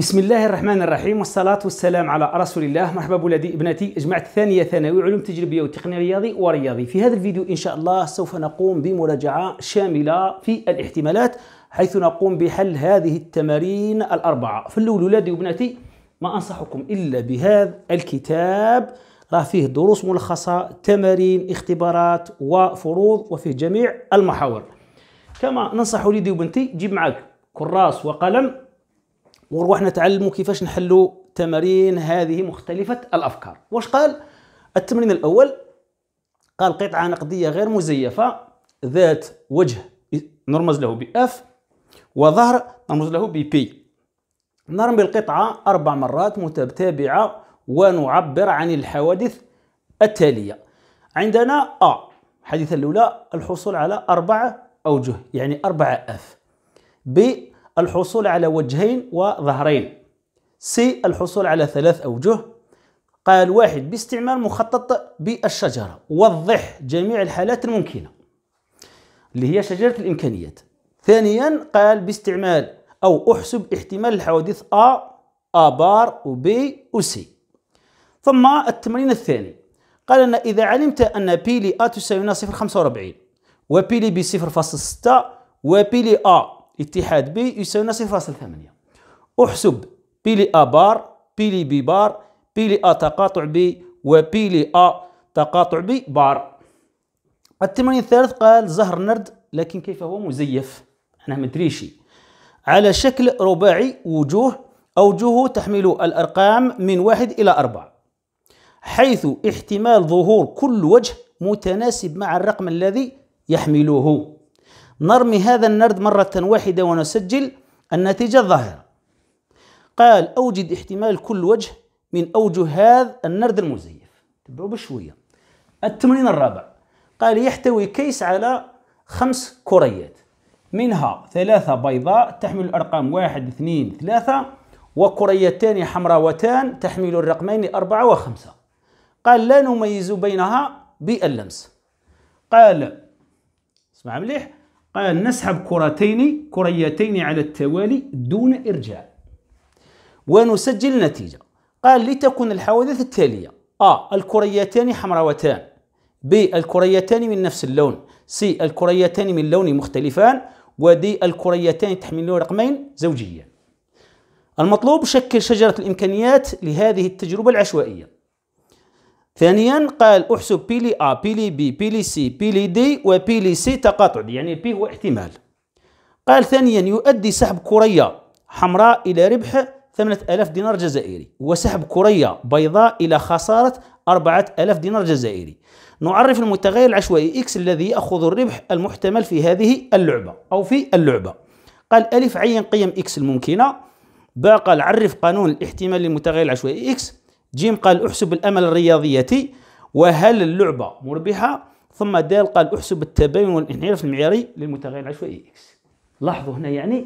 بسم الله الرحمن الرحيم والصلاة والسلام على رسول الله مرحبا بولادي ابنتي جمعت ثانية ثانوي علوم تجريبية وتقنية رياضي ورياضي في هذا الفيديو إن شاء الله سوف نقوم بمراجعة شاملة في الاحتمالات حيث نقوم بحل هذه التمارين الأربعة فالأول ولادي وبناتي ما أنصحكم إلا بهذا الكتاب راه فيه دروس ملخصة تمارين اختبارات وفروض وفيه جميع المحاور كما ننصح وليدي وبنتي جيب معك كراس وقلم ونروح نتعلموا كيفاش نحلوا تمارين هذه مختلفة الأفكار واش قال التمرين الأول قال قطعة نقدية غير مزيفة ذات وجه نرمز له بإف وظهر نرمز له ببي نرمي القطعة أربع مرات متتابعة ونعبر عن الحوادث التالية عندنا أ الحديثة الأولى الحصول على أربعة أوجه يعني أربعة أف ب الحصول على وجهين وظهرين سي الحصول على ثلاث أوجه قال واحد باستعمال مخطط بالشجرة وضح جميع الحالات الممكنة اللي هي شجرة الإمكانيات ثانيا قال باستعمال أو أحسب احتمال الحوادث أ أ بار وبي وسي ثم التمرين الثاني قال أن إذا علمت أن بي أ تساوي 0.45 وبي بي 0.6 وبي أ اتحاد بي يساوينا صفر فاصل ثمانية احسب بي لي ا بار بي لي بي بار بي لي ا تقاطع بي وبي لي ا تقاطع بي بار التمرين الثالث قال زهر نرد لكن كيف هو مزيف احنا مدريشي على شكل رباعي وجوه أوجهه تحمل الأرقام من واحد إلى أربعة حيث احتمال ظهور كل وجه متناسب مع الرقم الذي يحمله نرمي هذا النرد مرة واحدة ونسجل النتيجة الظاهرة قال أوجد احتمال كل وجه من أوجه هذا النرد المزيف تبعوا بشوية التمرين الرابع قال يحتوي كيس على خمس كريات منها ثلاثة بيضاء تحمل الأرقام واحد اثنين ثلاثة وكريتان حمراوتان تحمل الرقمين أربعة وخمسة قال لا نميز بينها باللمس قال اسمع مليح قال نسحب كرتين كريتين على التوالي دون إرجاع ونسجل النتيجة قال لتكن الحوادث التالية أ الكريتان حمراوتان ب الكريتان من نفس اللون س الكريتان من لون مختلفان ودي الكريتان تحملان رقمين زوجيا المطلوب شكل شجرة الإمكانيات لهذه التجربة العشوائية ثانيا قال احسب بيلي ا بيلي بي بيلي سي بيلي دي وبيلي سي تقاطع يعني بي هو احتمال قال ثانيا يؤدي سحب كرية حمراء إلى ربح 8000 دينار جزائري وسحب كرية بيضاء إلى خسارة 4000 دينار جزائري نعرف المتغير العشوائي إكس الذي يأخذ الربح المحتمل في هذه اللعبة أو في اللعبة قال ألف عين قيم إكس الممكنة باقى عرف قانون الاحتمال للمتغير العشوائي إكس جيم قال احسب الامل الرياضيتي وهل اللعبه مربحه ثم دال قال احسب التباين والانحراف المعياري للمتغير العشوائي اكس لاحظوا هنا يعني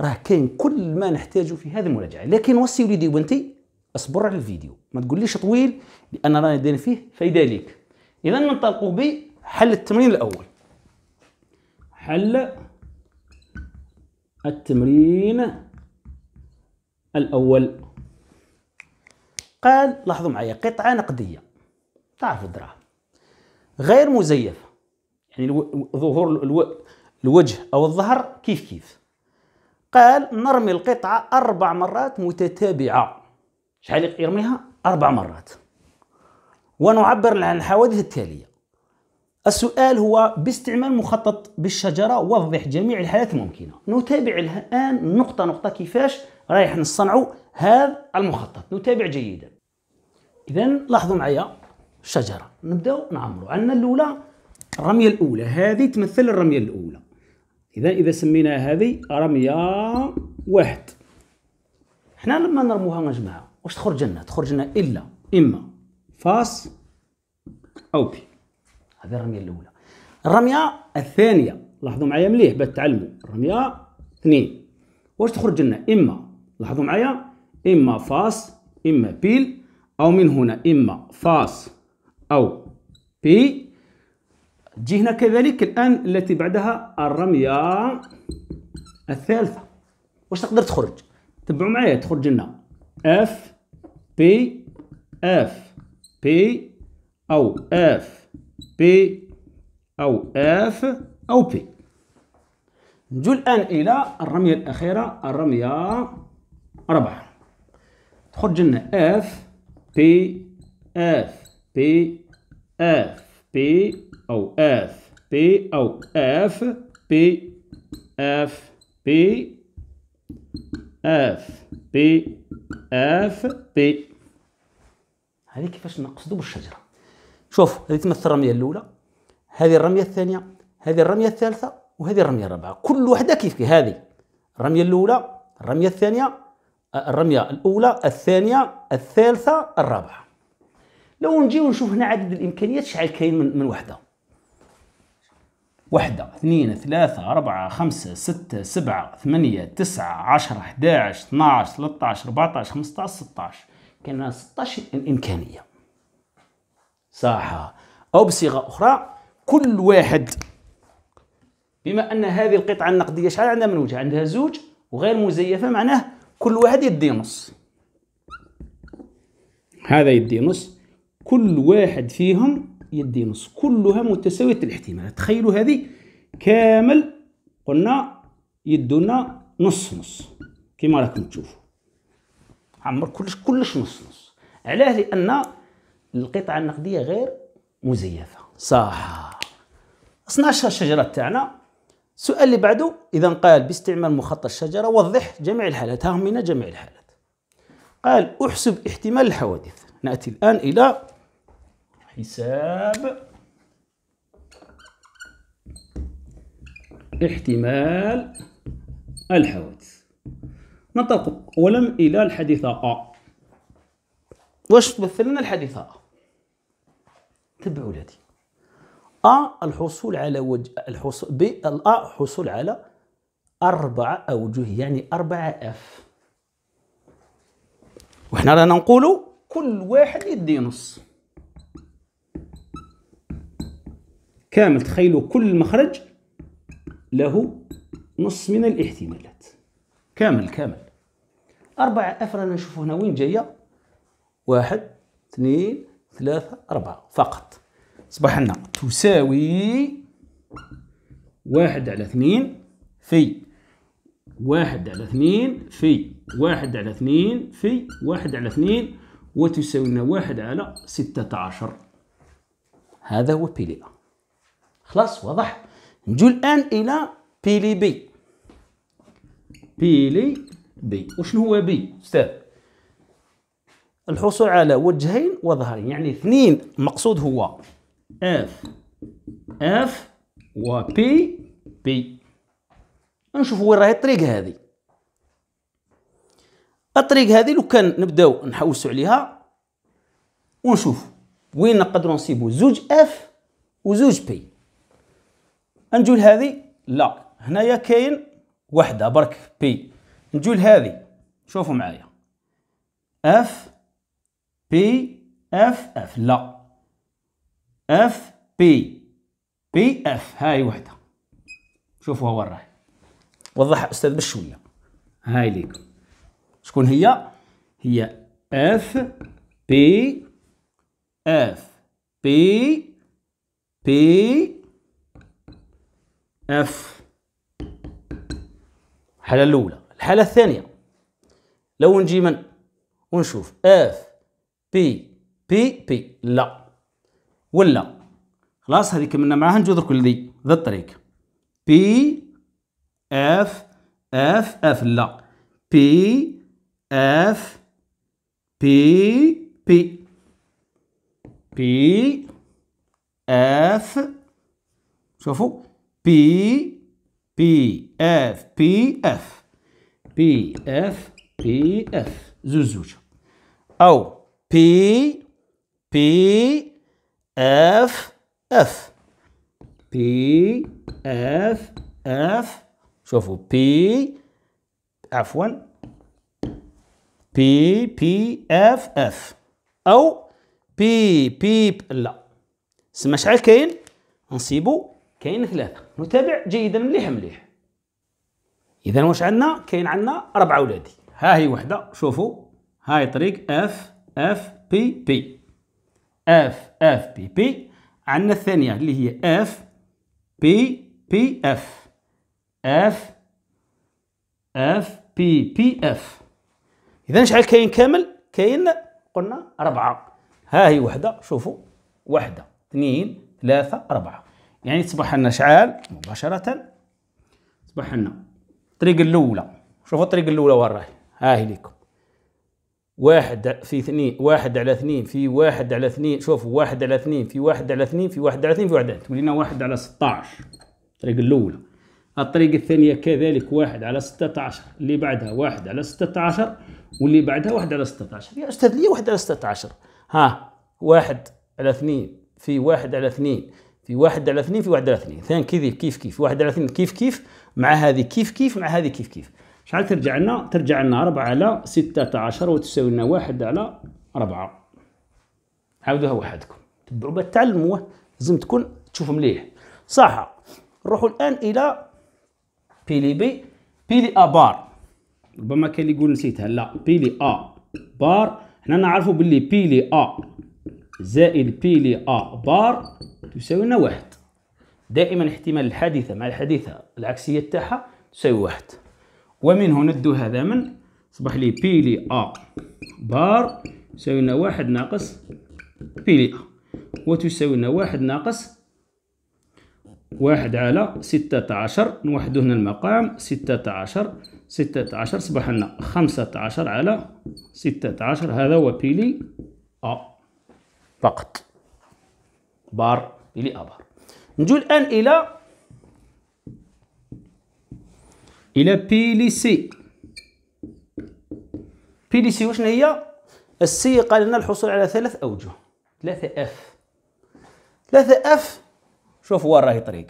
راه كاين كل ما نحتاجه في هذه المراجعه لكن وصي وليدي وبنتي اصبر على الفيديو ما تقوليش طويل لان راني دايرين فيه فايده ليك اذا ننطلقوا بحل التمرين الاول حل التمرين الاول قال لاحظوا معايا قطعة نقدية تعرف الدراهم غير مزيفة يعني ظهور الوجه أو الظهر كيف كيف قال نرمي القطعة أربع مرات متتابعة شحال يرميها أربع مرات ونعبر عن الحوادث التالية السؤال هو باستعمال مخطط بالشجرة وضح جميع الحالات الممكنة نتابع الآن نقطة نقطة كيفاش رايح نصنعوا هذا المخطط نتابع جيدا اذا لاحظوا معايا الشجره نبداو نعمروا عندنا الاولى الرميه الاولى هذه تمثل الرميه الاولى اذا اذا سميناها هذه رميه واحد حنا لما نرموها نجمعها واش تخرج لنا تخرج لنا الا اما فاس او بي هذه الرميه الاولى الرميه الثانيه لاحظوا معايا مليح باش تعلموا الرميه اثنين واش تخرج لنا اما لاحظوا معايا اما فاس اما بيل أو من هنا إما فاس أو بي تجي هنا كذلك الآن التي بعدها الرمية الثالثة واش تقدر تخرج تبعوا معايا تخرج لنا اف بي اف بي او اف بي او اف او بي نجو الان الى الرميه الاخيره الرميه ربعه تخرج لنا اف بي اف بي اف بي او اف بي او اف بي اف بي اف بي اف بي هذه كيفاش نقصدوا بالشجره شوف هذه تمثل الرميه الاولى هذه الرميه الثانيه هذه الرميه الثالثه وهذه الرميه الرابعه كل وحده كيف هذه الرميه الاولى الرميه الثانيه الرميه الاولى الثانيه الثالثه الرابعه لو نجيو نشوف هنا عدد الامكانيات شحال كاين من, من وحده وحدة اثنين ثلاثة أربعة خمسة ستة سبعة ثمانية تسعة عشرة حداعش اثناش ثلاثاش أربعتاش خمستاش ستاش كاين ستاش إمكانية صح أو بصيغة أخرى كل واحد بما أن هذه القطعة النقدية شحال عندها من وجه عندها زوج وغير مزيفة معناه كل واحد يدي نص هذا يدي نص كل واحد فيهم يدي نص كلها متساوية الاحتمالات تخيلوا هذه كامل قلنا يدونا نص نص كما راكم تشوفوا عمر كلش كلش نص نص علاه لان القطعه النقديه غير مزيفه صح 12 شجره تاعنا السؤال اللي بعده إذا قال باستعمال مخطط الشجرة وضح جميع الحالات ها هنا جميع الحالات قال أحسب احتمال الحوادث نأتي الآن إلى حساب احتمال الحوادث ننطلق أولا إلى الحديثة أ واش تمثل لنا الحديثة أ تبعوا لدي أ الحصول على وجه الحصول ب الأ حصول على أربع أوجه يعني أربعة أف وحنا رانا نقولوا كل واحد يدي نص كامل تخيلوا كل مخرج له نص من الاحتمالات كامل كامل أربعة أف رانا نشوفوا هنا وين جاية واحد اثنين ثلاثة أربعة فقط صباح لنا تساوي واحد على اثنين في واحد على اثنين في واحد على اثنين في واحد على اثنين وتساوي لنا واحد على ستة عشر هذا هو بيلي أ خلاص واضح نجو الآن إلى بيلي بي بيلي بي وشنو هو بي أستاذ الحصول على وجهين وظهرين يعني اثنين المقصود هو اف اف و بي نشوفوا وين راهي الطريق هذه الطريق هذه لو كان نبداو نحوسوا عليها ونشوف وين نقدروا نصيبوا زوج اف وزوج بي نجو لهذه لا هنايا كاين وحده برك بي نجو لهذه شوفوا معايا اف بي اف اف لا اف بي بي اف هاي وحده شوفوها وراي وضحها استاذ بشويه هاي ليكم شكون هي هي اف بي اف بي بي اف الحاله الاولى الحاله الثانيه لو نجي من ونشوف اف بي بي بي لا ولا خلاص هذه كملنا معاها نجو درك ذي ذا الطريق بي اف اف اف لا بي اف بي بي بي اف شوفوا بي بي اف بي اف بي اف بي اف زوج زوج او بي بي اف اف بي اف اف شوفوا بي عفوا بي بي اف اف او بي بي لا سما شحال كاين نصيبو كاين ثلاثة نتابع جيدا مليح مليح اذا واش عندنا كاين عندنا ربعة ولادي ها هي وحدة شوفوا هاي طريق اف اف بي بي اف اف بي بي عندنا الثانية اللي هي اف بي بي اف اف اف بي بي اف اذا شحال كاين كامل كاين قلنا أربعة ها هي وحدة شوفوا وحدة اثنين ثلاثة أربعة يعني تصبح لنا شعال مباشرة تصبح لنا الطريق الأولى شوفوا الطريق الأولى وين راهي ها هي ليكم واحد في اثنين واحد على اثنين في واحد على اثنين شوفوا واحد على اثنين في واحد على اثنين في واحد على اثنين في واحد على تولينا واحد على 16 الطريقة الأولى الطريقة الثانية كذلك واحد على 16 اللي بعدها واحد على 16 واللي بعدها واحد على 16 يا أستاذ لي واحد على 16 ها واحد على اثنين في واحد على اثنين في واحد على اثنين في واحد على اثنين ثاني كذي كيف كيف واحد على اثنين كيف كيف مع هذه كيف كيف مع هذه كيف كيف شحال ترجع لنا ترجع لنا 4 على 16 وتساوي لنا 1 على 4 عاودوها وحدكم تبعوا باش تعلموه لازم تكون تشوف مليح صح نروحوا الان الى بيلي بي بيلي ا بار ربما كاين يقول نسيتها لا بيلي ا بار حنا نعرفوا باللي بيلي ا زائد بيلي ا بار تساوي لنا واحد دائما احتمال الحادثه مع الحادثه العكسيه تاعها تساوي واحد ومنه ندو هذا من صبح لي بي لي ا بار يساوي لنا واحد ناقص بي لي ا وتساوي لنا واحد ناقص واحد على ستة عشر نوحدو هنا المقام ستة عشر ستة عشر صبح لنا خمسة عشر على ستة عشر هذا هو بيلي أ فقط بار بيلي أ بار نجو الآن إلى الى بي لي سي بي لي سي وشنو هي السي قال لنا الحصول على ثلاث اوجه ثلاثه اف ثلاثه اف شوف وين راهي طريق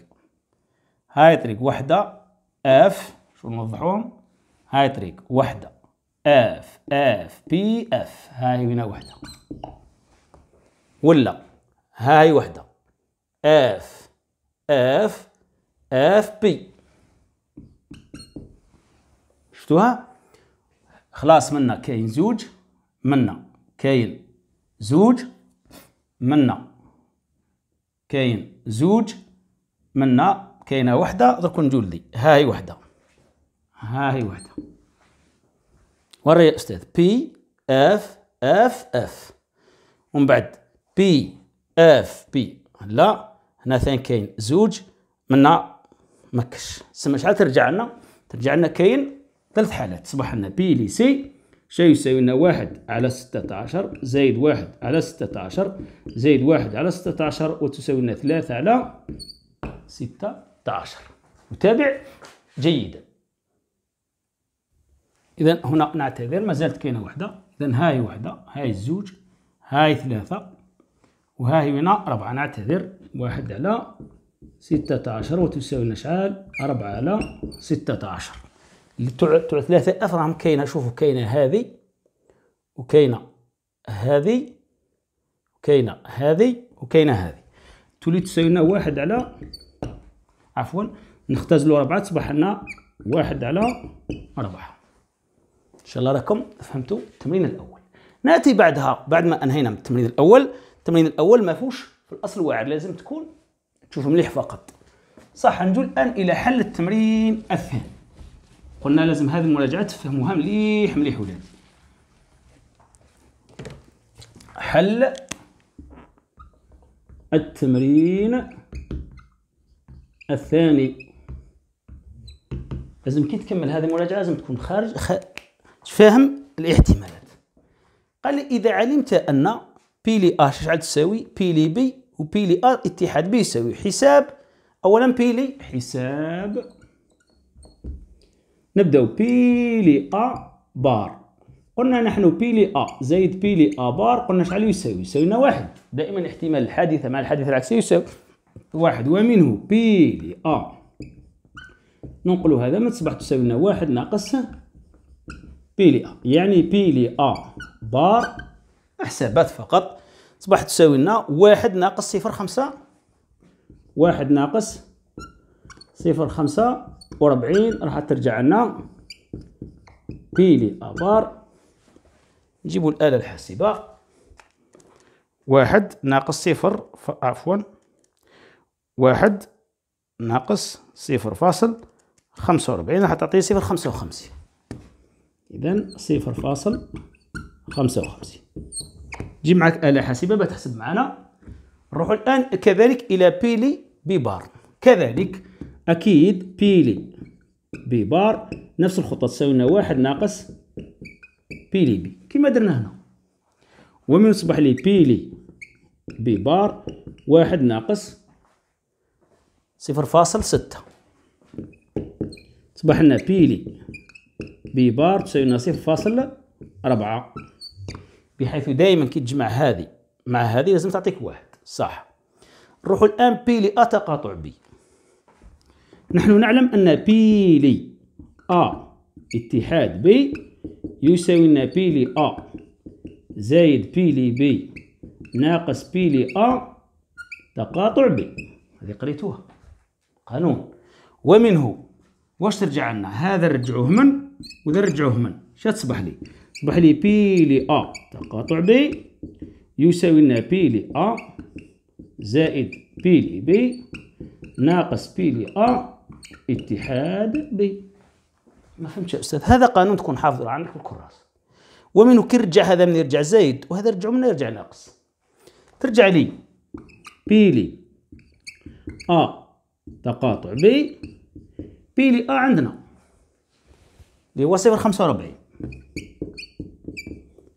هاي طريق وحده اف شوف نوضحوهم هاي طريق وحده اف اف بي اف هاي هنا وحده ولا هاي وحده اف اف اف بي شفتوها خلاص منا كاين زوج منا كاين زوج منا كاين زوج منا كاينه وحده درك نجول لي ها هي وحده ها هي وحده وري يا استاذ بي اف اف اف ومن بعد بي اف بي لا هنا ثاني كاين زوج منا مكش سما شحال ترجع لنا ترجع لنا كاين ثلاث حالات صباح لنا بي لي سي شيء يساوي لنا واحد على ستة عشر زائد واحد على ستة عشر زائد واحد على ستة عشر وتساوي لنا ثلاثة على ستة عشر نتابع جيدا إذا هنا نعتذر ما زالت كاينة وحدة إذا هاي وحدة هاي الزوج هاي ثلاثة وهاي هنا ربعة نعتذر واحد على ستة عشر وتساوي لنا شحال أربعة على ستة عشر تاع ثلاثة أفرام كاينة شوفوا كاينة هذه وكاينة هذه وكاينة هذه وكاينة هذه تولي تساوينا واحد على عفوا نختزلوا ربعة تصبح لنا واحد على أربعة إن شاء الله راكم فهمتوا التمرين الأول نأتي بعدها بعد ما أنهينا من التمرين الأول التمرين الأول ما فوش في الأصل واعر لازم تكون تشوف مليح فقط صح نجو الآن إلى حل التمرين الثاني قلنا لازم هذه المراجعه تفهموها مليح مليح ولاد حل التمرين الثاني لازم كي تكمل هذه المراجعه لازم تكون خارج خ... فاهم الاحتمالات قال لي اذا علمت ان بي لي ا شحال تساوي بي لي بي وبي لي ا اتحاد بي يساوي حساب اولا بي لي حساب نبداو بي لي ا بار قلنا نحن بي لي ا زائد بي لي ا بار قلنا شحال يساوي يساوي لنا واحد دائما احتمال الحادثه مع الحادثه العكسيه يساوي واحد ومنه بي لي ا ننقل هذا ما تصبح تساوي لنا واحد ناقص بي لي ا يعني بي لي ا بار حسابات فقط تصبح تساوي لنا واحد ناقص صفر خمسة واحد ناقص صفر خمسة وربعين راح ترجع لنا بيلي ابار نجيبوا الاله الحاسبه واحد ناقص صفر عفوا واحد ناقص صفر فاصل خمسة وأربعين راح تعطي صفر خمسة وخمسين إذا صفر فاصل خمسة وخمسين جيب معك آلة حاسبة بتحسب معنا نروح الآن كذلك إلى بيلي ببار كذلك أكيد بيلي بي بار نفس الخطة تساوي لنا واحد ناقص بيلي بي كما درنا هنا ومن يصبح لي بيلي بي بار واحد ناقص صفر فاصل ستة صبح لنا بيلي بي بار تساوي لنا صفر فاصل ربعة بحيث دائما كي تجمع هذه مع هذه لازم تعطيك واحد صح نروحو الآن بيلي أ تقاطع بي نحن نعلم أن بي لي أ اتحاد بي يساوي لنا لي أ زايد بي لي بي ناقص بي لي أ تقاطع بي هذه قريتوها قانون ومنه واش ترجع لنا هذا نرجعوه من وذا نرجعوه من شا تصبح لي تصبح لي لي أ تقاطع بي يساوي لنا بي لي أ زائد بي لي بي ناقص بي لي أ اتحاد ب ما فهمتش يا استاذ هذا قانون تكون حافظه عندك بالكراس الكراس كي رجع هذا من يرجع زايد وهذا يرجع من يرجع ناقص ترجع لي بي لي ا تقاطع بي بي لي ا عندنا اللي هو صفر خمسة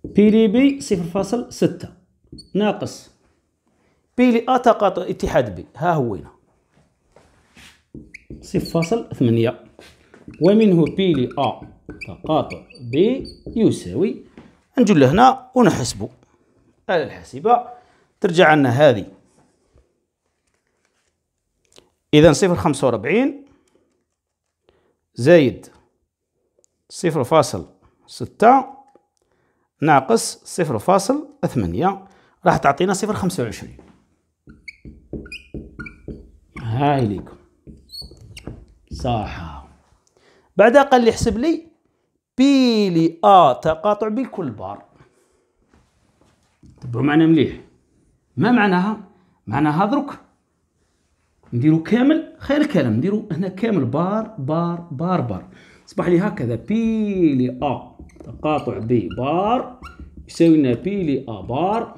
بي لي بي صفر فاصل ستة ناقص لي ا تقاطع اتحاد بي ها هو هنا صفر فاصل ثمانية ومنه بي لأ تقاطع بي يساوي نجو لهنا ونحسبو على الحاسبة ترجع لنا هذه إذا صفر خمسة وربعين زايد صفر فاصل ستة ناقص صفر فاصل ثمانية راح تعطينا صفر خمسة وعشرين هاي ليكم صح بعدها قال لي حسب لي بي لي ا تقاطع بكل بار تبعوا طيب، معنا مليح ما معناها معناها دروك نديرو كامل خير الكلام نديرو هنا كامل بار بار بار بار تصبح لي هكذا بي لي ا تقاطع بي بار يساوي لنا بي لي ا بار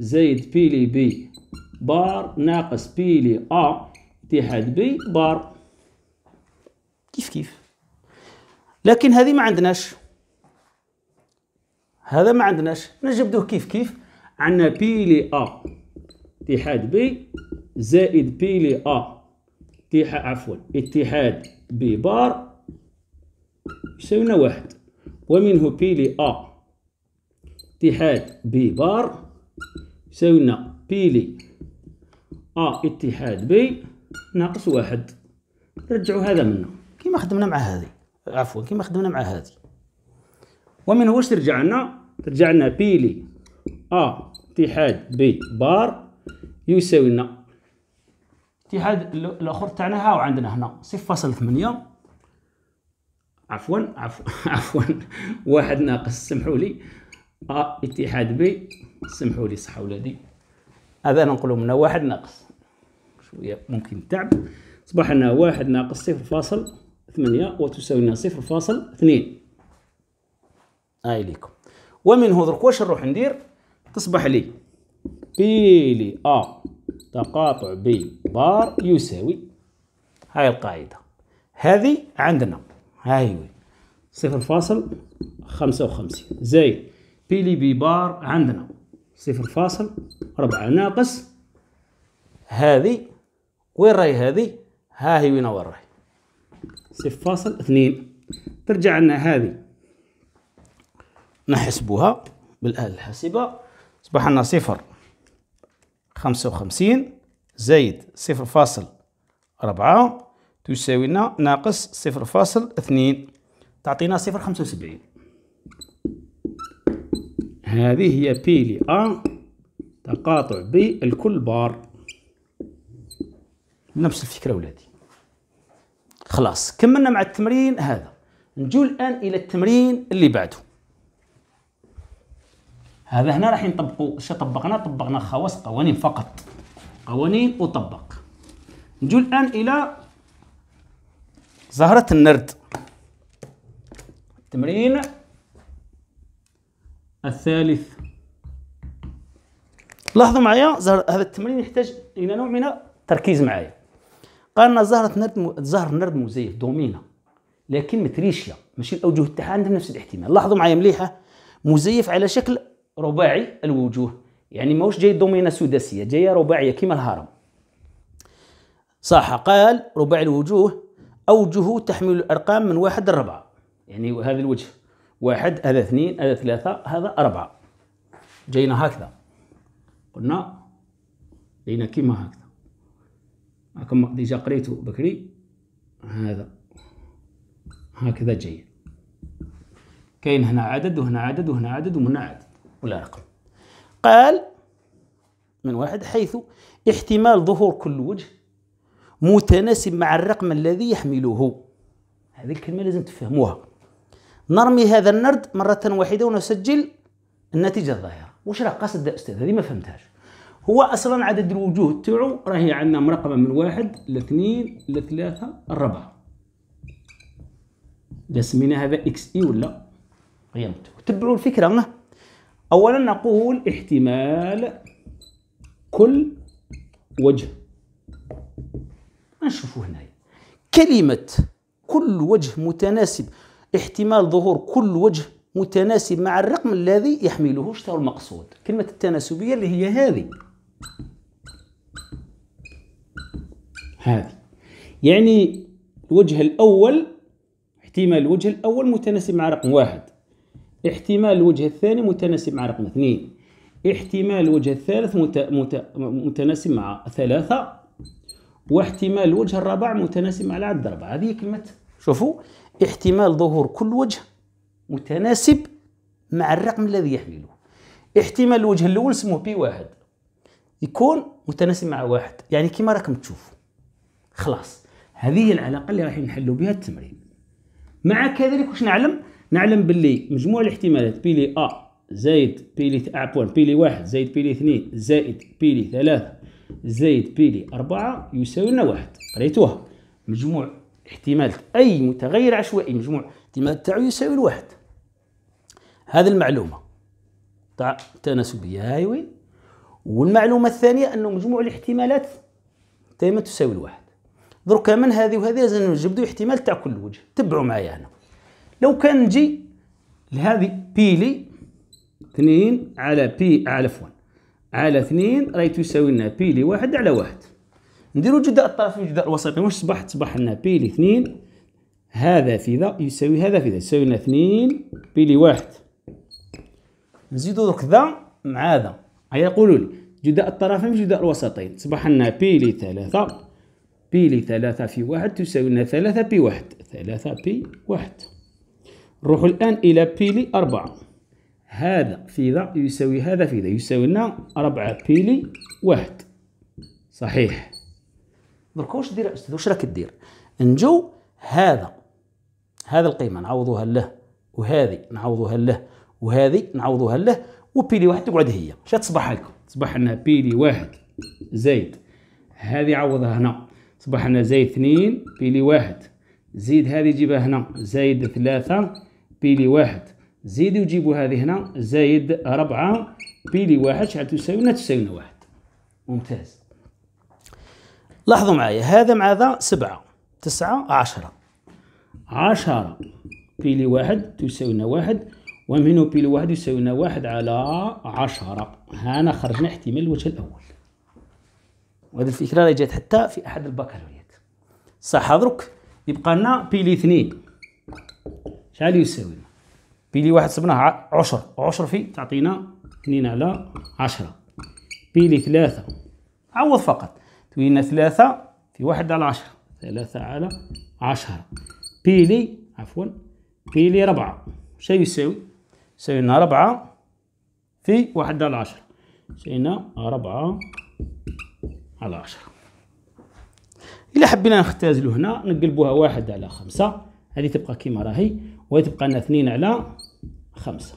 زائد بي لي بي بار ناقص بي لي ا اتحاد بي بار كيف كيف لكن هذه ما عندناش هذا ما عندناش نجبدوه كيف كيف عندنا بي لي ا اتحاد بي زائد بي لي ا اتحاد عفوا اتحاد بي بار يساوينا واحد ومنه بي لي ا اتحاد بي بار يساوينا بي لي ا اتحاد بي ناقص واحد نرجعو هذا منه كيما خدمنا مع هذه عفوا كيما خدمنا مع هذه ومن هو ترجع لنا ترجع لنا بيلي ا اتحاد بي بار يساوي لنا اتحاد الاخر تاعنا ها عندنا هنا صفر فاصل عفوا عفوا عفوا واحد ناقص سمحوا لي ا اتحاد بي سمحوا لي صح ولادي هذا نقولوا منه واحد ناقص شويه ممكن تعب اصبح لنا واحد ناقص صفر فاصل ثمانية وتساوينا صفر فاصل اثنين هاي ليكم هو درك واش نروح ندير تصبح لي بي لي ا تقاطع بي بار يساوي هاي القاعدة هذه عندنا هاي صفر فاصل خمسة وخمسين زائد بي لي بي بار عندنا صفر فاصل ربعة ناقص هذه وين راهي هذه ها هي وين وين راهي صفر فاصل اثنين ترجع لنا هذه نحسبها بالآلة الحاسبة أصبح لنا صفر خمسة وخمسين زايد صفر فاصل أربعة تساوي لنا ناقص صفر فاصل اثنين تعطينا صفر خمسة وسبعين هذه هي بي لي أ تقاطع بي الكل بار نفس الفكرة ولادي خلاص كملنا مع التمرين هذا نجو الآن إلى التمرين اللي بعده هذا هنا راح نطبقوا اش طبقنا طبقنا خواص قوانين فقط قوانين وطبق نجو الآن إلى زهرة النرد التمرين الثالث لاحظوا معايا هذا التمرين يحتاج إلى نوع من التركيز معايا قالنا ظهرت نرد ظهر نرد مزيف دومينا لكن متريشيا ماشي الاوجه تاعها عندها نفس الاحتمال لاحظوا معايا مليحه مزيف على شكل رباعي الوجوه يعني ماهوش جاي دومينا سداسيه جايه رباعيه كيما الهرم صح قال رباعي الوجوه اوجه تحمل الارقام من واحد لربعه يعني هذا الوجه واحد هذا اثنين هذا ثلاثه هذا اربعه جينا هكذا قلنا جينا كيما هكذا راكم ديجا قريتو بكري هذا هكذا جاي كاين هنا عدد وهنا عدد وهنا عدد وهنا عدد ولا رقم قال من واحد حيث احتمال ظهور كل وجه متناسب مع الرقم الذي يحمله هذه الكلمة لازم تفهموها نرمي هذا النرد مرة واحدة ونسجل النتيجة الظاهرة واش راه قصد أستاذ هذه ما فهمتهاش هو اصلا عدد الوجوه تاعو راهي عندنا مرقبه من واحد لاثنين لثلاثه لربعه اذا سمينا هذا اكس اي ولا قيمته وتبعوا الفكره اولا نقول احتمال كل وجه نشوفوا هنا كلمه كل وجه متناسب احتمال ظهور كل وجه متناسب مع الرقم الذي يحمله اشتهر المقصود كلمة التناسبية اللي هي هذه هذه يعني الوجه الأول احتمال الوجه الأول متناسب مع رقم واحد احتمال الوجه الثاني متناسب مع رقم اثنين احتمال الوجه الثالث مت... مت... متناسب مع ثلاثة واحتمال الوجه الرابع متناسب مع العدد أربعة هذه كلمة شوفوا احتمال ظهور كل وجه متناسب مع الرقم الذي يحمله احتمال الوجه الأول اسمه بي واحد يكون متناسب مع واحد يعني كما راكم تشوفوا خلاص هذه هي العلاقه اللي رايحين نحلوا بها التمرين مع كذلك واش نعلم نعلم باللي مجموع الاحتمالات بيلي ا زائد بيلي عفوا بيلي واحد زائد بيلي اثنين زائد بيلي ثلاثة زائد بيلي أربعة يساوي لنا واحد قريتوها مجموع احتمال أي متغير عشوائي مجموع الاحتمال تاعو يساوي الواحد هذه المعلومة تاع التناسبية هاي وين والمعلومه الثانيه انه مجموع الاحتمالات دائما تساوي الواحد دركا من هذه وهذه لازم نجبدوا احتمال تاع كل وجه تبعوا معايا هنا لو كان نجي لهذه بي لي 2 على بي على عفوا على 2 راهي تساوي لنا بي لي 1 على 1 نديروا جداء الطرفي وجداء الوسطي واش صبح صبح لنا بي لي 2 هذا في ذا يساوي هذا في ذا يساوي لنا 2 بي لي 1 نزيدوا درك ذا مع ذا قولوا لي جداء الطرفين جداء الوسطين تصبح لنا بي ثلاثة بي لي ثلاثة في واحد تساوي لنا ثلاثة بي واحد ثلاثة بي واحد نروح الآن إلى بي لي أربعة هذا في ذا يساوي هذا في ذا يساوي لنا أربعة بي لي واحد صحيح درك واش دير أستاذ واش راك دير نجو هذا هذا القيمة نعوضوها له وهذه نعوضوها له وهذه نعوضوها له وبيلي واحد تقعد هي اش تصبح لكم تصبح لنا بيلي واحد زايد هذه عوضها هنا تصبح لنا زايد اثنين بيلي واحد زيد هذه جيبها هنا زايد ثلاثة بيلي واحد زيدي وجيبوا هذه هنا زايد أربعة بيلي واحد شحال تساوينا تساوينا واحد ممتاز لاحظوا معايا هذا مع ذا سبعة تسعة عشرة عشرة بيلي واحد تساوينا واحد ومن بي الواحد يساوينا واحد على عشرة هنا خرجنا احتمال الوجه الأول وهذا الفكرة اللي جات حتى في أحد البكالوريات صح درك يبقى لنا بي الاثنين شحال يساوي بي لي واحد صبناه عشر عشر في تعطينا اثنين على عشرة بي لي ثلاثة عوض فقط تولي لنا ثلاثة في واحد على عشرة ثلاثة على عشرة بي لي عفوا بي لي ربعة شحال يساوي سوينا ربعة في واحد على عشرة سوينا ربعة على عشرة إلا حبينا نختازلو هنا نقلبوها واحد على خمسة هذه تبقى كيما راهي وهي تبقى لنا اثنين على خمسة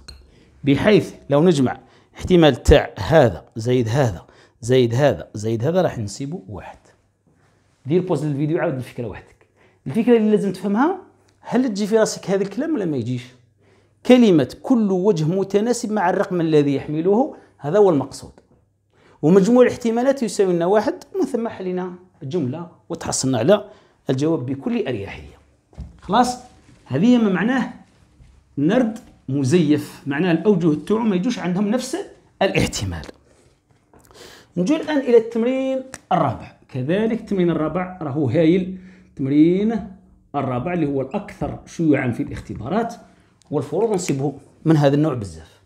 بحيث لو نجمع احتمال تاع هذا زائد هذا زائد هذا زائد هذا راح نسيبو واحد دير بوز للفيديو عاود الفكرة وحدك الفكرة اللي لازم تفهمها هل تجي في راسك هذا الكلام ولا ما يجيش كلمة كل وجه متناسب مع الرقم الذي يحمله هذا هو المقصود ومجموع الاحتمالات يساوي لنا واحد ومن ثم حلينا الجملة وتحصلنا على الجواب بكل أريحية خلاص هذه ما معناه نرد مزيف معناه الأوجه تاعو ما يجوش عندهم نفس الاحتمال نجي الآن إلى التمرين الرابع كذلك التمرين الرابع راهو هايل التمرين الرابع اللي هو الأكثر شيوعا في الاختبارات والفروض نسيبه من هذا النوع بزاف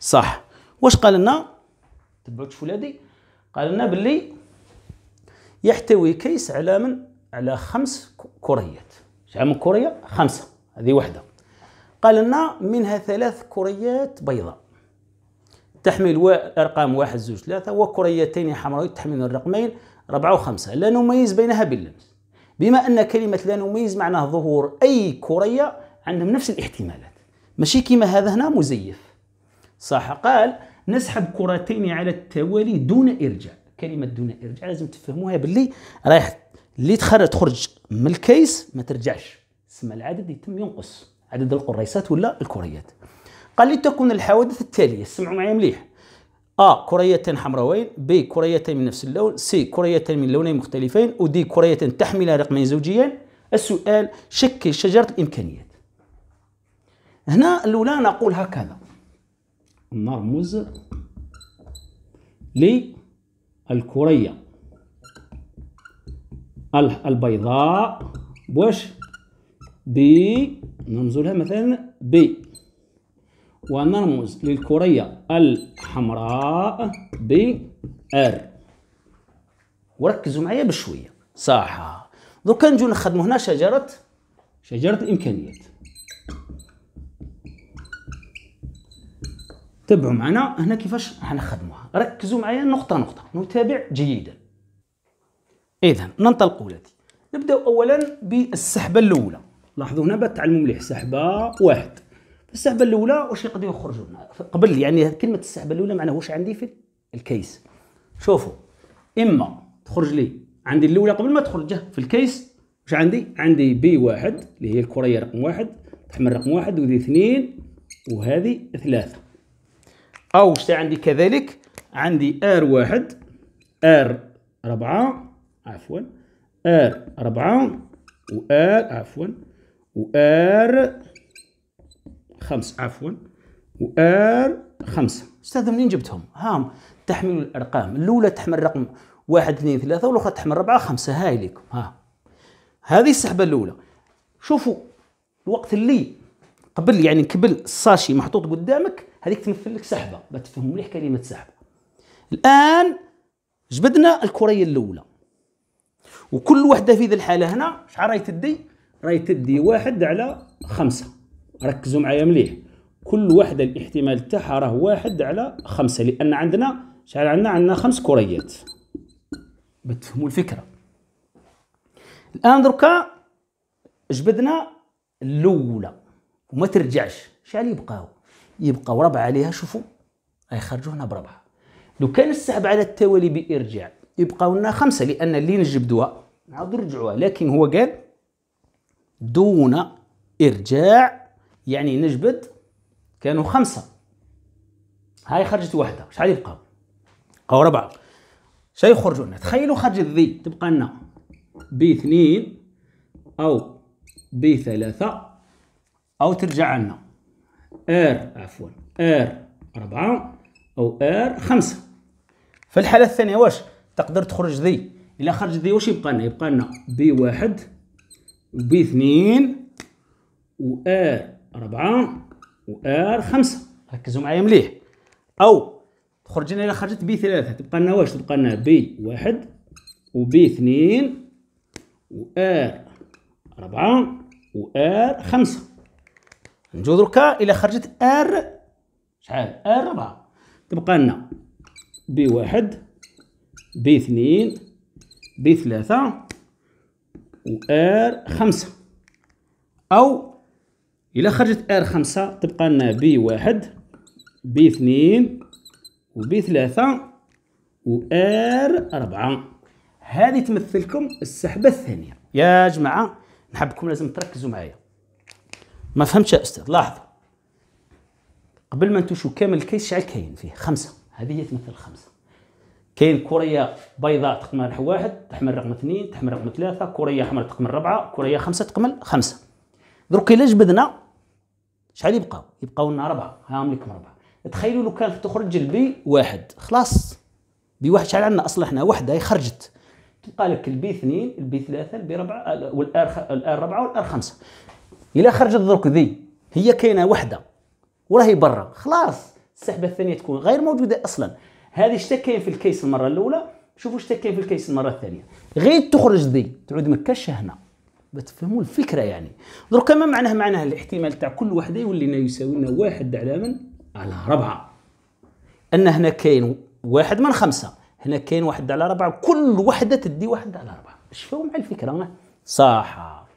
صح واش قال لنا تبعت فولادي قال لنا باللي يحتوي كيس على من على خمس كريات شحال من كريه خمسه هذه وحده قال لنا منها ثلاث كريات بيضاء تحمل ارقام واحد زوج ثلاثه وكريتين حمراء تحمل الرقمين ربعه وخمسه لا نميز بينها باللمس بما ان كلمه لا نميز معناه ظهور اي كريه عندهم نفس الاحتمالات ماشي كيما هذا هنا مزيف صح قال نسحب كرتين على التوالي دون ارجاع كلمه دون ارجاع لازم تفهموها باللي رايح اللي تخرج تخرج من الكيس ما ترجعش تسمى العدد يتم ينقص عدد القريصات ولا الكريات قال لي تكون الحوادث التاليه اسمعوا معايا مليح ا كريتين حمراوين ب كريتين من نفس اللون سي كريتين من لونين مختلفين ودي كريتين تحملان رقمين زوجيين السؤال شكل شجره الامكانيات هنا الأولى نقول هكذا نرمز للكرية البيضاء واش ب نرمز لها مثلا ب ونرمز للكرية الحمراء ب ار وركزوا معايا بشوية صح دوكا نجيو نخدموا هنا شجرة شجرة الإمكانيات تابعوا معنا هنا كيفاش غنخدموها ركزوا معايا نقطه نقطه نتابع جيدا اذا ننطلقوا لدي نبدا اولا بالسحبه الاولى لاحظوا هنا بتعلموا تعلموا مليح سحبه واحد السحبه الاولى واش يقدروا يخرجوا قبل يعني كلمه السحبه الاولى معناها واش عندي في الكيس شوفوا اما تخرج لي عندي الاولى قبل ما تخرج في الكيس واش عندي عندي بي واحد اللي هي الكريه رقم واحد تحمل رقم واحد ودي اثنين وهذه ثلاثه او شتا عندي كذلك عندي ار واحد ار ربعة عفوا ار ربعة و ار عفوا و ار خمس عفوا و ار خمسة استاذ منين جبتهم هام تحمل الارقام الاولى تحمل رقم واحد اثنين ثلاثة والاخرى تحمل ربعة خمسة هاي ليكم ها هذه السحبة الاولى شوفوا الوقت اللي قبل يعني قبل الساشي محطوط قدامك هذيك تمثل لك سحبه ما تفهم مليح كلمه سحبه الان جبدنا الكريه الاولى وكل وحده في ذي الحاله هنا شحال راهي تدي راهي تدي واحد على خمسة ركزوا معايا مليح كل وحده الاحتمال تاعها راه واحد على خمسة لان عندنا شحال عندنا عندنا خمس كريات بتفهموا الفكره الان دركا جبدنا الاولى وما ترجعش شحال يبقاو يبقاو ربعة عليها شوفوا غيخرجوا هنا بربعة لو كان السحب على التوالي بإرجاع يبقاو لنا خمسة لأن اللي نجبدوها نعاودو نرجعوها لكن هو قال دون إرجاع يعني نجبد كانوا خمسة هاي خرجت واحدة شحال يبقاو؟ بقاو ربعة شاي يخرجوا لنا تخيلوا خرجت ذي تبقى لنا باثنين أو بثلاثة أو ترجع لنا ار عفوا ار أربعة أو ار خمسة في الحالة الثانية واش تقدر تخرج ذي إلا خرج ذي واش يبقى لنا يبقى لنا بي واحد وبي اثنين و ار أربعة و ار خمسة ركزوا معايا مليح أو تخرج لنا إلا خرجت بي ثلاثة تبقى لنا واش تبقى لنا بي واحد وبي اثنين و ار أربعة و ار خمسة نجيو دركا الى خرجت ار شحال ار 4 تبقى لنا بي واحد بي اثنين بي ثلاثة و ار خمسة أو الى خرجت ار خمسة تبقى لنا بي واحد بي اثنين بي ثلاثة و ار أربعة هذه تمثلكم السحبة الثانية يا جماعة نحبكم لازم تركزوا معايا ما فهمتش يا استاذ لاحظ قبل ما نتوشوا كامل الكيس شحال كاين فيه خمسه هذه هي تمثل خمسه كاين كوريه بيضاء تقمر نحو واحد تحمل رقم اثنين تحمل رقم ثلاثه كوريه حمراء تقمر ربعه كوريه خمسه تقمل خمسه دروك الا جبدنا شحال يبقاو يبقاو لنا اربعه هاهم لكم اربعه تخيلوا لو كانت تخرج البي واحد خلاص بي واحد شحال عندنا اصلا احنا وحده هي خرجت تبقى لك البي اثنين البي ثلاثه البي ربعه والار الار ربعه والار خمسه الا خرجت دروك ذي هي كاينه وحده وراهي برا خلاص السحبه الثانيه تكون غير موجوده اصلا هذه شتا كاين في الكيس المره الاولى شوفوا شتا كاين في الكيس المره الثانيه غير تخرج ذي تعود مكاشه هنا بتفهموا الفكره يعني دروك ما معناه معناه الاحتمال تاع كل وحده يولينا يساوي لنا واحد على من على ربعه ان هنا كاين واحد من خمسه هنا كاين واحد على ربعه كل وحده تدي واحد على ربعه اش مع الفكره صح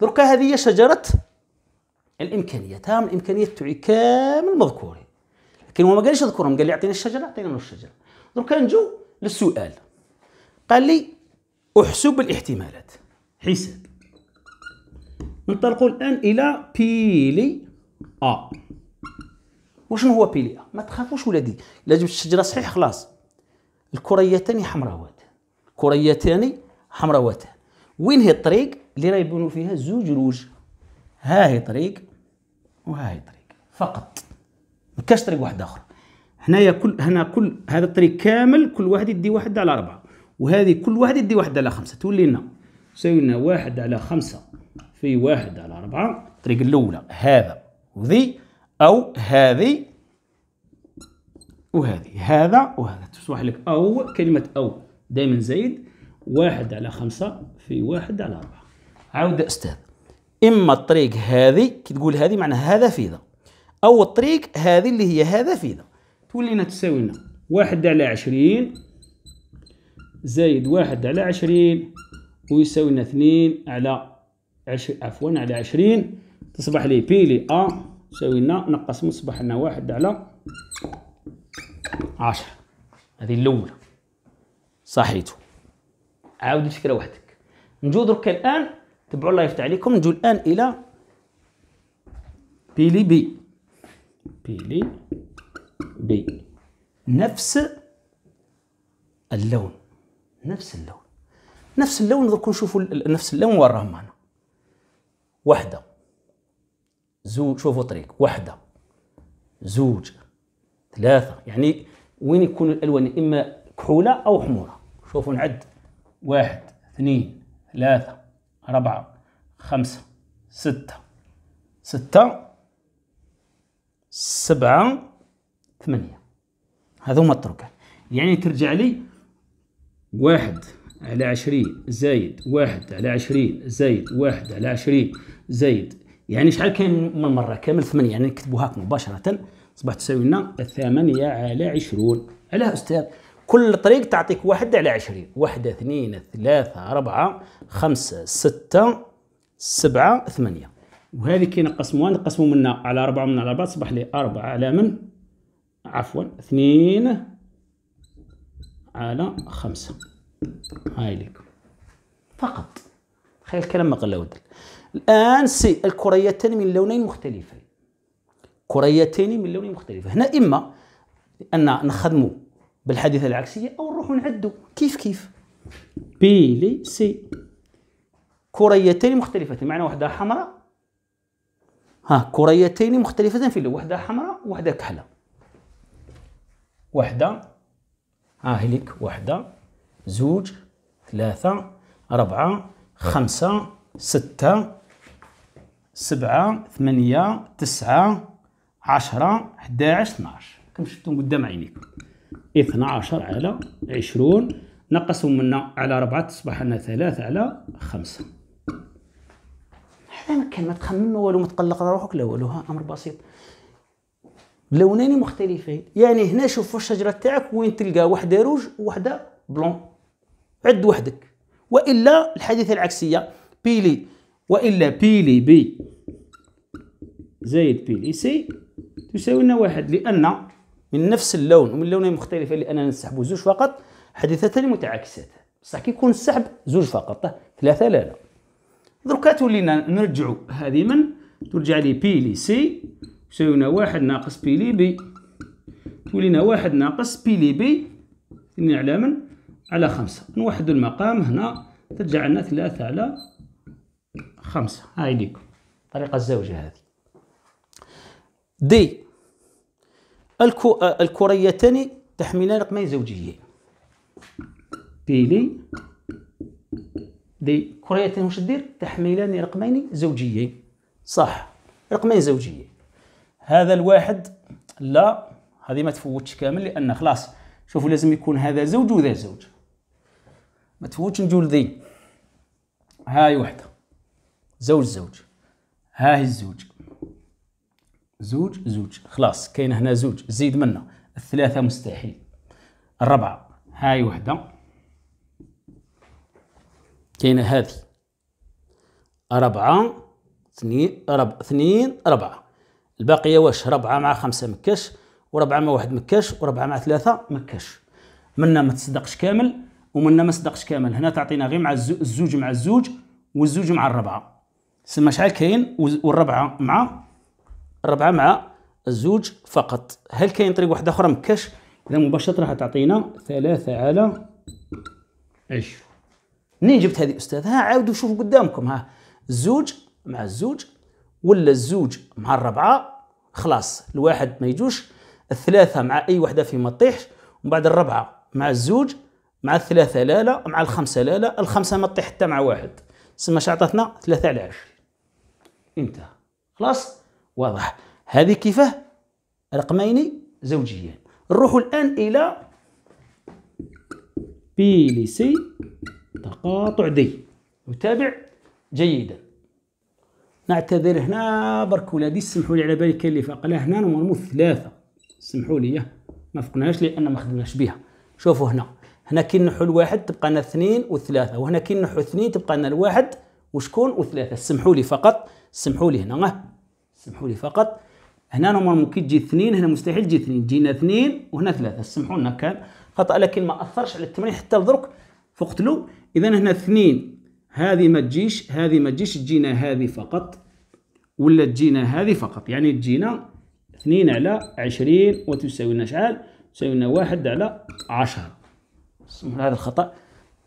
دركا هذه شجرة الإمكانية تام الإمكانية تعي كامل مذكورة لكن هو ما قاليش يذكرهم قال لي أعطينا الشجرة أعطينا من الشجرة دركا نجو للسؤال قال لي احسب الاحتمالات حساب ننطلقوا الآن إلى بيلي أ وشنو هو بيلي أ ما تخافوش ولادي إلا جبت الشجرة صحيح خلاص الكريتان حمراوات كريتان حمراوات وين هي الطريق اللي راه يبونوا فيها زوج ها هاهي طريق هي طريق فقط ما كاش طريق واحد اخر هنايا كل هنا كل هذا الطريق كامل كل واحد يدي واحد على أربعة وهذه كل واحد يدي واحد على خمسة تولي لنا تساوي لنا واحد على خمسة في واحد على أربعة الطريق الأولى هذا وذي أو هذه وهذه هذا وهذا تصبح لك أو كلمة أو دائما زايد واحد على خمسة في واحد على أربعة عاود استاذ اما الطريق هذه كي تقول هذه معناها هذا في ذا او الطريق هذه اللي هي هذا في ذا تولينا تساوي لنا واحد على عشرين زايد واحد على عشرين ويساوي لنا اثنين على عش... عفوا على عشرين تصبح لي بي لي ا تساوي لنا نقص تصبح لنا واحد على عشرة هذه الأولى صحيتو عاود الفكرة وحدك نجو درك الآن تبعوا الله يفتح عليكم نجوا الان الى بيلي بي بيلي بي نفس اللون نفس اللون نفس اللون دوك نشوفوا نفس اللون وراه راهم هنا وحده زوج شوفوا طريق وحده زوج ثلاثه يعني وين يكون الالوان اما كحوله او حموره شوفوا نعد واحد اثنين ثلاثه أربعة خمسة ستة ستة سبعة ثمانية هذا هما الطرقان يعني ترجع لي واحد على عشرين زايد واحد على عشرين زايد واحد على عشرين زايد يعني شحال كاين من مرة كامل ثمانية يعني نكتبوها مباشرة تصبح تساوي لنا ثمانية على عشرون علاه أستاذ كل طريق تعطيك واحد على عشرين واحدة اثنين ثلاثة أربعة خمسة ستة سبعة ثمانية وهذه كي نقسموها نقسمو منا على أربعة من على أربعة تصبح لي أربعة على من عفوا اثنين على خمسة هاي لكم فقط تخيل الكلام ما قل ودل الآن سي الكريتان من لونين مختلفين كريتين من لونين مختلفين هنا إما أن نخدمو بالحادثه العكسيه او نروحو نعدو كيف كيف بي لي سي كريتين مختلفتين معنى واحده حمراء ها كريتين مختلفتين في اللون واحده حمراء وحده كحله واحده ها لك واحده زوج ثلاثه أربعة خمسة ستة سبعة ثمانية تسعة عشرة 11 12 كم شفتهم قدام عينيكم 12 على 20 نقصوا منا على 4 تصبح لنا 3 على 5 حتى مكان متخمم ما تخمم والو ما تقلق روحك لا والو ها امر بسيط لونين مختلفين يعني هنا شوف الشجره تاعك وين تلقى وحده روج وحده بلون عد وحدك والا الحادثة العكسيه بيلي والا بيلي بي زائد بيلي سي تساوي لنا واحد لان من نفس اللون ومن لونين مختلفين لاننا نسحب زوج فقط حدثتان متعاكسات بصح كي يكون السحب زوج فقط ثلاثه لا لا دركا تولينا نرجعوا هذه من ترجع لي بي لي سي يساوينا واحد ناقص بي لي بي تولينا واحد ناقص بي لي بي اثنين على من على خمسة نوحدوا المقام هنا ترجع لنا ثلاثة على خمسة هاي ليكم الطريقة الزوجة هذه دي الكو... الكريتان تحملان رقمين زوجيين بيلي دي كريتان واش دير تحملان رقمين زوجيين صح رقمين زوجيين هذا الواحد لا هذه ما تفوتش كامل لان خلاص شوفوا لازم يكون هذا زوج وذا زوج ما تفوتش نجول ذي هاي وحده زوج زوج هاي الزوج زوج زوج خلاص كاين هنا زوج زيد منه الثلاثة مستحيل الربعة هاي وحدة كاينة هذه أربعة اثنين رب اثنين أربعة الباقية واش ربعة مع خمسة مكاش وربعة مع واحد مكاش وربعة مع ثلاثة مكاش منا ما تصدقش كامل ومنا ما صدقش كامل هنا تعطينا غير مع الزوج مع الزوج والزوج مع الربعة سما شحال كاين والربعة مع ربعة مع الزوج فقط هل كاين طريق واحده اخرى مكاش اذا مباشره راح تعطينا ثلاثة على عش منين جبت هذه استاذ ها عاودوا شوفوا قدامكم ها الزوج مع الزوج ولا الزوج مع الربعه خلاص الواحد ما يجوش الثلاثه مع اي وحده ما تطيحش ومن بعد الربعه مع الزوج مع الثلاثه لا لا مع الخمسه لا لا الخمسه ما تطيح حتى مع واحد سما عطاتنا ثلاثة على عشر انتهى خلاص واضح هذه كيفاه رقمين زوجيان نروح الآن إلى بي لي سي تقاطع دي نتابع جيدا نعتذر هنا برك ولادي سمحوا لي على بالي كاين اللي فقلها هنا نورمو ثلاثة سمحوا لي ما فقناهاش لأن ما خدمناش بها شوفوا هنا هنا كي نحو الواحد تبقى لنا اثنين وثلاثة وهنا كي نحو اثنين تبقى لنا الواحد وشكون وثلاثة سمحوا لي فقط سمحوا لي هنا سمحوا لي فقط هنا نورمال ممكن تجي اثنين هنا مستحيل تجي اثنين جينا اثنين وهنا ثلاثة سمحوا لنا كان خطأ لكن ما أثرش على التمرين حتى لدرك فقتلو له إذا هنا اثنين هذه ما تجيش هذه ما تجيش تجينا هذه فقط ولا تجينا هذه فقط يعني تجينا اثنين على عشرين وتساوي لنا شحال تساوي لنا واحد على عشرة هذا الخطأ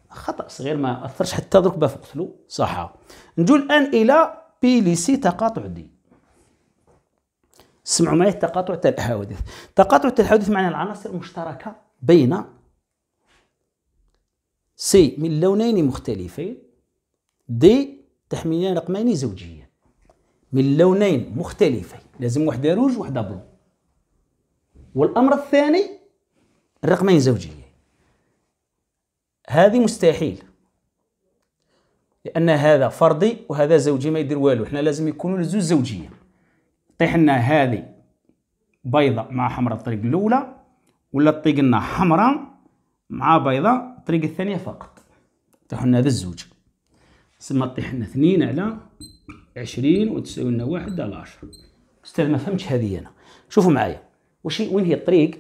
خطأ صغير ما أثرش حتى درك بفقت له صح نجو الآن إلى بي سي تقاطع دي سمعوا معي تقاطع الحوادث تقاطع الحوادث معنى العناصر المشتركة بين سي من لونين مختلفين دي تحملان رقمين زوجيين من لونين مختلفين لازم واحدة روج وواحد برو والامر الثاني الرقمين زوجيين هذه مستحيل لان هذا فردي وهذا زوجي ما يدير والو حنا لازم يكونوا لزوج زوجيه لنا هذه بيضة مع حمراء الطريق الأولى ولا طيق لنا حمراء مع بيضة الطريق الثانية فقط طحنا هذا الزوج سما لنا اثنين على عشرين وتساوي لنا واحد على عشرة أستاذ ما فهمتش هذه أنا شوفوا معايا واش وين هي الطريق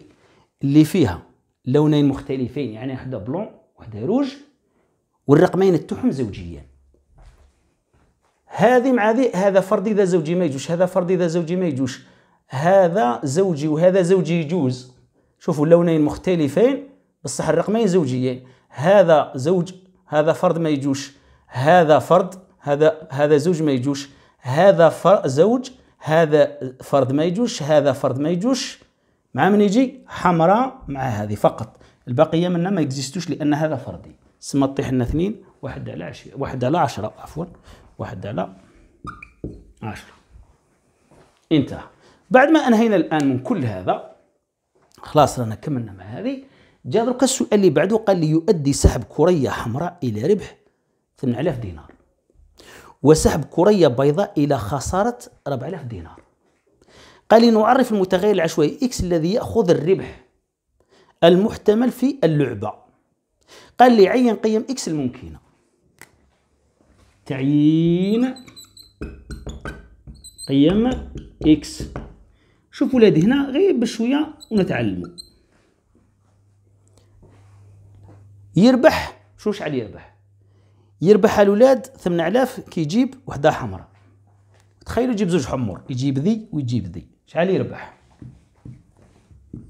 اللي فيها لونين مختلفين يعني واحدة بلون واحدة روج والرقمين تاعهم زوجيين هذه مع ذي هذا فرد اذا زوجي ما يجوش هذا فرد اذا زوجي ما يجوش هذا زوجي وهذا زوجي يجوز شوفوا اللونين مختلفين بصح الرقمين زوجيين هذا زوج هذا فرد ما يجوش هذا فرد هذا هذا زوج ما يجوش هذا فر زوج هذا فرد ما يجوش هذا فرد ما يجوش مع من يجي حمراء مع هذه فقط البقيه منها ما يكزيستوش لان هذا فردي سما طيح لنا اثنين واحد على عشرة واحد على عشرة عفوا واحد على عشرة انتهى بعد ما انهينا الان من كل هذا خلاص رانا كملنا مع هذه جا درك السؤال اللي بعده قال لي يؤدي سحب كريه حمراء الى ربح 8000 دينار وسحب كريه بيضاء الى خساره 4000 دينار قال لي نعرف المتغير العشوائي اكس الذي ياخذ الربح المحتمل في اللعبه قال لي عين قيم اكس الممكنه تعيين قيم إكس شوف ولادي هنا غير بشوية ونتعلموا يربح شو شحال يربح يربح الاولاد 8000 كيجيب وحده حمراء تخيلوا يجيب زوج حمر يجيب ذي ويجيب ذي شحال يربح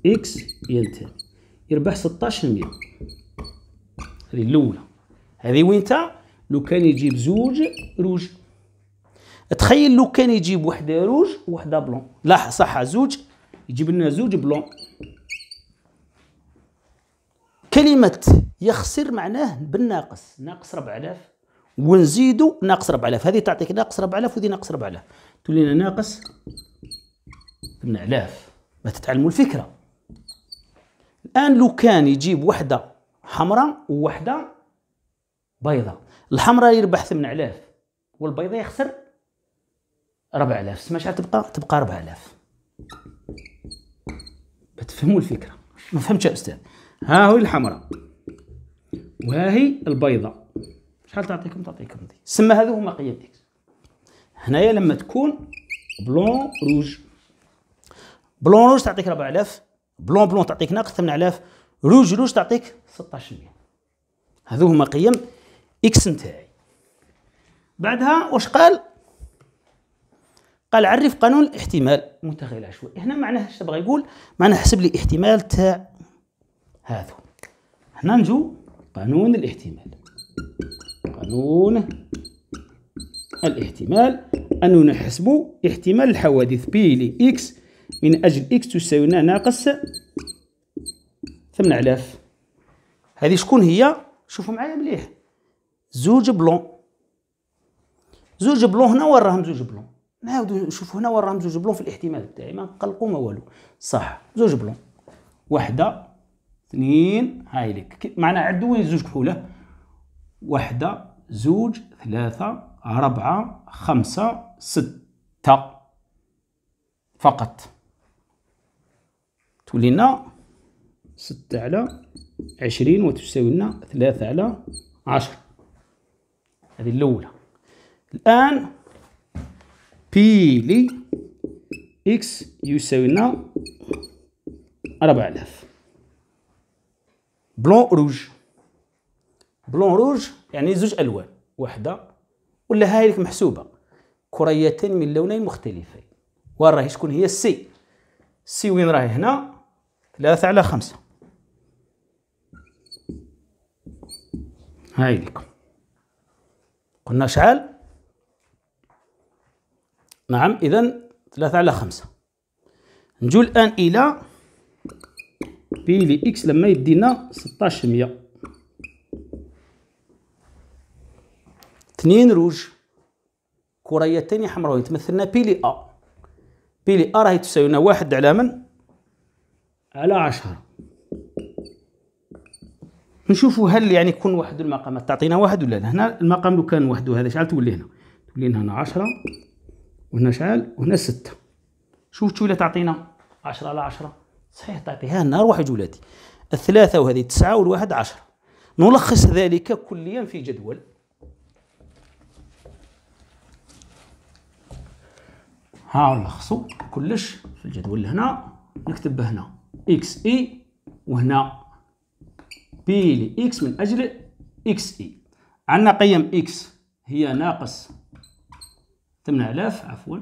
اكس ينتهي يربح 16% هذه الاولى هذه وين لو كان يجيب زوج روج تخيل لو كان يجيب وحده روج وحده بلون لا صح زوج يجيب لنا زوج بلون كلمة يخسر معناه بالناقص ناقص 4000 ونزيدو ناقص 4000 هذه تعطيك ناقص 4000 وذي ناقص 4000 تولي لنا ناقص 8000 ما تتعلموا الفكرة الآن لو كان يجيب وحدة حمراء ووحدة بيضاء الحمراء يربح 8000 والبيضاء يخسر 4000 سما شحال تبقى تبقى 4000 تفهموا الفكره ما فهمتش يا استاذ ها هو الحمراء وها هي البيضاء شحال تعطيكم تعطيكم دي سما هذو هما قيم اكس هنايا لما تكون بلون روج بلون روج تعطيك 4000 بلون بلون تعطيك ناقص 8000 روج روج تعطيك 1600 هذو هما قيم اكس نتاعي بعدها واش قال قال عرف قانون الاحتمال متغير العشوائي هنا معناه اش بغى يقول معناه حسب لي احتمال تاع هذا هنا نجو قانون الاحتمال قانون الاحتمال ان نحسب احتمال الحوادث بي لإكس من أجل اكس تساوي لنا ناقص 8000 هذه شكون هي؟ شوفوا معايا مليح زوج بلون زوج بلون هنا وين راهم زوج بلون نعاودو نشوفو هنا وين راهم زوج بلون في الاحتمال تاعي ما نقلقو ما والو صح زوج بلون وحده اثنين هاي لك معنا عدو وين زوج كحوله وحده زوج ثلاثة أربعة خمسة ستة فقط تولينا ستة على عشرين وتساوي لنا ثلاثة على عشر هذه الأولى الآن بي لي إكس يساوي لنا 4000 بلون روج بلون روج يعني زوج ألوان واحدة ولا هاي لك محسوبة كريتين من لونين مختلفين وين راهي شكون هي السي السي وين راهي هنا ثلاثة على خمسة هاي لكم قلنا اشعال نعم إذا ثلاثة على خمسة نجو الآن إلى بي اكس لما يدينا ستاش مية اثنين روج كريتين حمراوين تمثلنا بي ا بي ا راهي تساوينا واحد على من على عشرة نشوفوا هل يعني كون واحد المقامات تعطينا واحد ولا لا هنا المقام لو كان وحده هذا شحال تولي هنا تولي هنا 10 وهنا شحال وهنا 6 شوف ولا تعطينا 10 على 10 صحيح تعطيها لنا روح جولاتي الثلاثة وهذه 9 والواحد 10 نلخص ذلك كليا في جدول ها نلخصو كلش في الجدول هنا نكتب هنا اكس اي e، وهنا بي لإكس من أجل إكس إي e. عندنا قيم إكس هي ناقص 8000 عفوا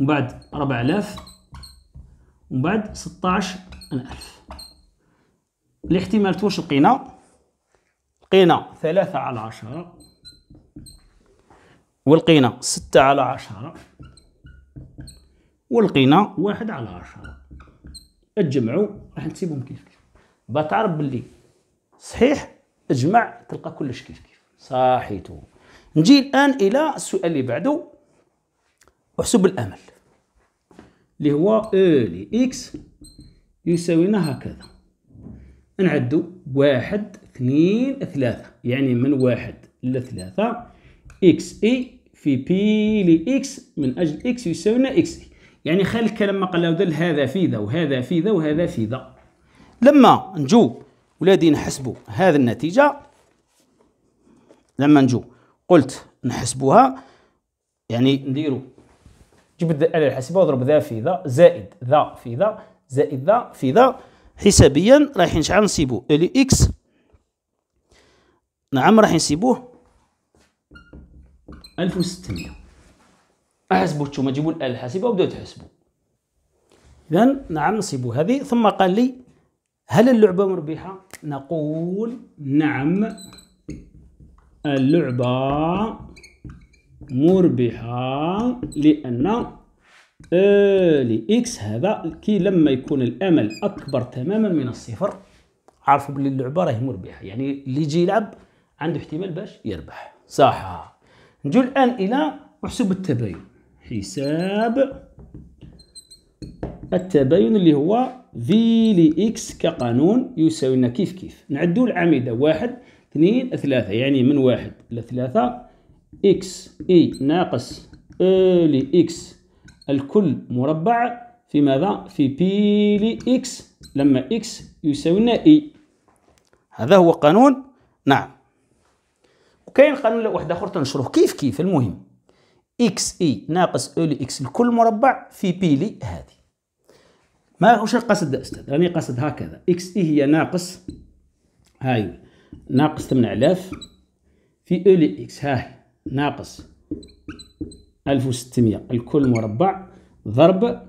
ومن بعد 4000 ومن بعد 16000 الاحتمالات واش لقينا لقينا 3 على 10 ولقينا 6 على 10 ولقينا 1 على 10 تجمعوا راح نسيبهم كيف بتعرف باللي صحيح اجمع تلقى كلش كيف كيف صحيتو نجي الان الى السؤال اللي بعده احسب الامل اللي هو او لي اكس يساوينا هكذا نعدو واحد اثنين ثلاثة يعني من واحد إلى ثلاثة اكس اي في بي لي اكس من أجل اكس يساوينا اكس اي يعني خلي الكلام ما قال هذا في ذا وهذا في ذا وهذا في ذا لما نجو ولادي نحسبوا هذه النتيجة لما نجو قلت نحسبوها يعني نديرو جيب الآلة الحاسبة وضرب ذا في ذا زائد ذا في ذا زائد ذا في ذا حسابيا رايحين شحال نسيبو الي اكس نعم راح نسيبوه 1600 احسبوا تشوما جيبوا الآلة الحاسبة وبداو تحسبوا إذا نعم نصيبوا هذه ثم قال لي هل اللعبة مربحة؟ نقول نعم اللعبة مربحة لأن لإكس هذا كي لما يكون الأمل أكبر تماما من الصفر عرفوا بلي اللعبة راهي مربحة يعني اللي يجي يلعب عنده احتمال باش يربح صح نجو الآن إلى محسوب التباين حساب التباين اللي هو في لإكس كقانون يساوي لنا كيف كيف نعدو الأعمدة واحد اثنين ثلاثة يعني من واحد إلى ثلاثة إكس إي e ناقص إي لإكس الكل مربع في ماذا؟ في بي لإكس لما إكس يساوي لنا إي e. هذا هو قانون نعم وكاين قانون واحد آخر تنشروه كيف كيف المهم إكس إي e ناقص إي لإكس الكل مربع في بي لي هذه ما وش قصد استاذ راني قصد هكذا اكس اي e هي ناقص هاي ناقص 8000 في او e لي اكس هاي ناقص 1600 الكل مربع ضرب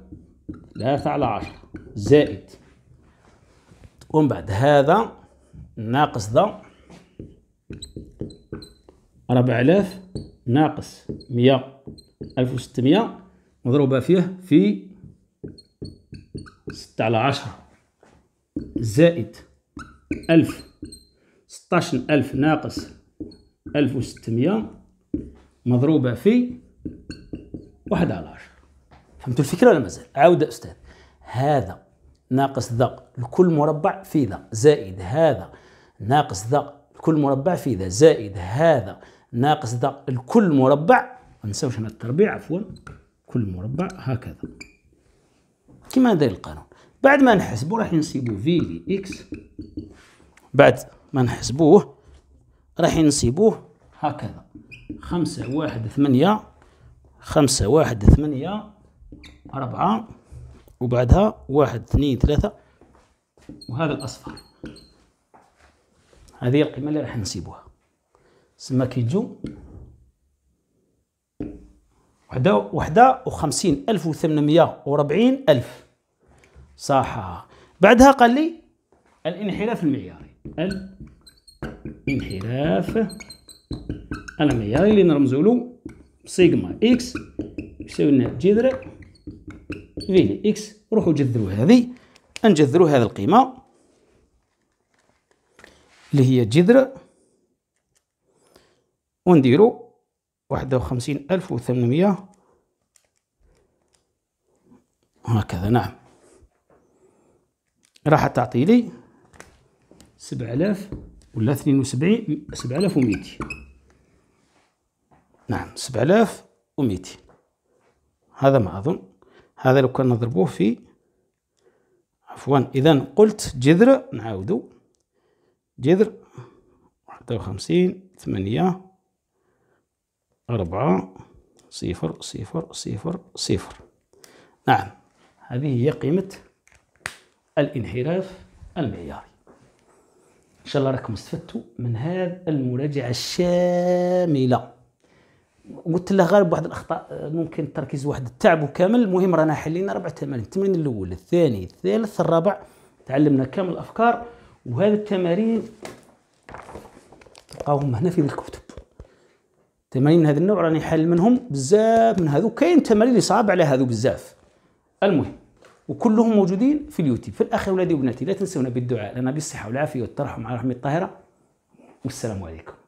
3 على 10 زائد ومن بعد هذا ناقص ذا 4000 ناقص 100 1600 مضروبة فيه في ستة على عشرة زائد ألف ستاشر ألف ناقص ألف وستمية مضروبة في واحد على عشرة فهمت الفكرة ولا مازال عاود أستاذ هذا ناقص ذا لكل مربع في ذا زائد هذا ناقص ذا لكل مربع في ذا زائد هذا ناقص ذا لكل مربع ما نساوش هنا التربيع عفوا كل مربع هكذا كما داير القانون بعد ما نحسبو راح نسيبو في لي اكس بعد ما نحسبوه راح نسيبوه هكذا خمسة واحد ثمانية خمسة واحد ثمانية أربعة وبعدها واحد اثنين ثلاثة وهذا الأصفر هذه القيمة اللي راح نسيبوها سما كيجو وحدة وحدة وخمسين ألف وثمانمية وربعين ألف صح بعدها قال لي الانحراف المعياري الانحراف المعياري اللي نرمزو له سيجما اكس يساوي لنا جذر في اكس روحوا جذروا هذه انجذروا هذه القيمه اللي هي جذر ونديرو واحد وخمسين ألف وثمانمية هكذا نعم راح تعطي لي 7000 ولا 72 7200 نعم 7200 هذا ما أظن هذا لو كان نضربوه في عفوا إذا قلت جذر نعاودو جذر واحد وخمسين ثمانية أربعة صفر صفر صفر صفر نعم هذه هي قيمة الانحراف المعياري ان شاء الله راكم استفدتوا من هذه المراجعه الشامله قلت له غير بواحد الاخطاء ممكن التركيز واحد التعب وكامل المهم رانا حلينا ربع تمارين التمرين الاول الثاني الثالث الرابع تعلمنا كامل الافكار وهذه التمارين تلقاهم هنا في الكتب تمارين من هذا النوع راني حل منهم بزاف من هذو كاين تمارين اللي صعب على هذو بزاف المهم وكلهم موجودين في اليوتيوب في الاخر اولادي وبناتي لا تنسونا بالدعاء لنا بالصحه والعافيه والترحم على رحمه الطاهره والسلام عليكم